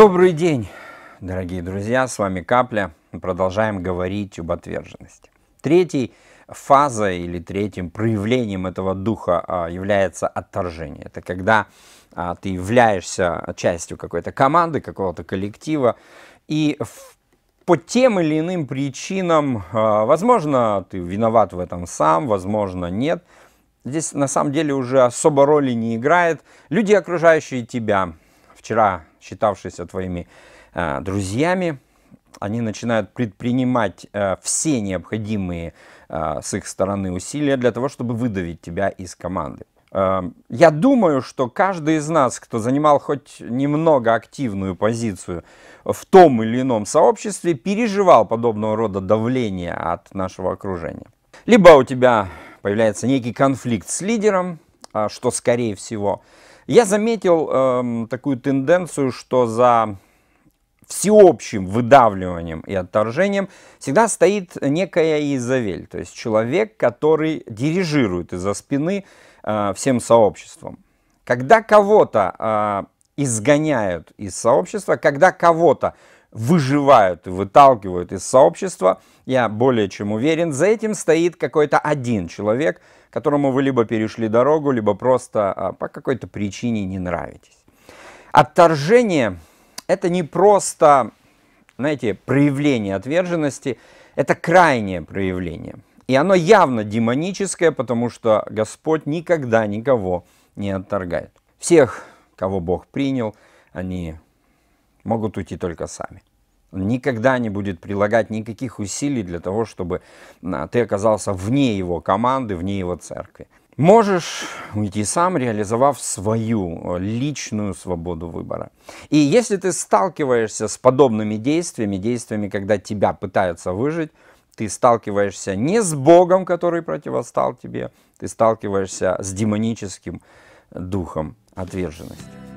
Добрый день, дорогие друзья, с вами Капля. Мы продолжаем говорить об отверженности. Третьей фазой или третьим проявлением этого духа а, является отторжение. Это когда а, ты являешься частью какой-то команды, какого-то коллектива, и по тем или иным причинам, а, возможно, ты виноват в этом сам, возможно, нет. Здесь на самом деле уже особо роли не играет. Люди, окружающие тебя, вчера считавшиеся твоими э, друзьями, они начинают предпринимать э, все необходимые э, с их стороны усилия для того, чтобы выдавить тебя из команды. Э, я думаю, что каждый из нас, кто занимал хоть немного активную позицию в том или ином сообществе, переживал подобного рода давление от нашего окружения. Либо у тебя появляется некий конфликт с лидером, а, что скорее всего. Я заметил э, такую тенденцию, что за всеобщим выдавливанием и отторжением всегда стоит некая Изавель, то есть человек, который дирижирует из-за спины э, всем сообществом. Когда кого-то э, изгоняют из сообщества, когда кого-то выживают и выталкивают из сообщества. Я более чем уверен, за этим стоит какой-то один человек, которому вы либо перешли дорогу, либо просто а, по какой-то причине не нравитесь. Отторжение – это не просто, знаете, проявление отверженности, это крайнее проявление. И оно явно демоническое, потому что Господь никогда никого не отторгает. Всех, кого Бог принял, они могут уйти только сами. Он никогда не будет прилагать никаких усилий для того, чтобы а, ты оказался вне его команды, вне его церкви. Можешь уйти сам, реализовав свою э, личную свободу выбора. И если ты сталкиваешься с подобными действиями, действиями, когда тебя пытаются выжить, ты сталкиваешься не с Богом, который противостал тебе, ты сталкиваешься с демоническим духом отверженности.